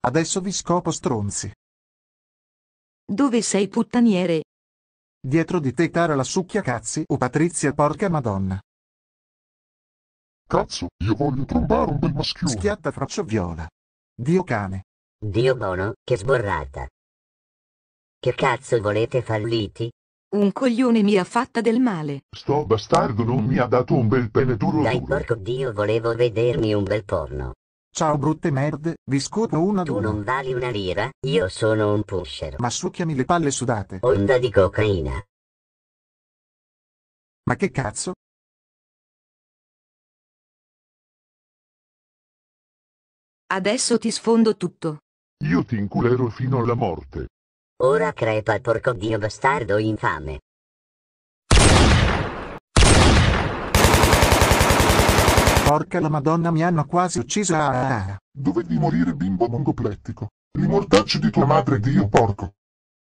Adesso vi scopo stronzi. Dove sei puttaniere? Dietro di te tara la succhia cazzi o Patrizia porca madonna. Cazzo, io voglio trombare un bel maschio. Schiatta fraccio viola. Dio cane. Dio bono, che sborrata. Che cazzo volete falliti? Un coglione mi ha fatta del male. Sto bastardo non mi ha dato un bel pene duro. Dai duro. porco Dio volevo vedermi un bel porno. Ciao brutte merde, vi scopo una Tu non vali una lira, io sono un pusher. Ma succhiami le palle sudate. Onda di cocaina. Ma che cazzo? Adesso ti sfondo tutto. Io ti inculerò fino alla morte. Ora crepa porco dio bastardo infame. Porca la madonna mi hanno quasi ucciso uccisa. Ah, ah, ah. Dovevi morire bimbo mongoplettico. L'immortacci di tua madre Dio porco.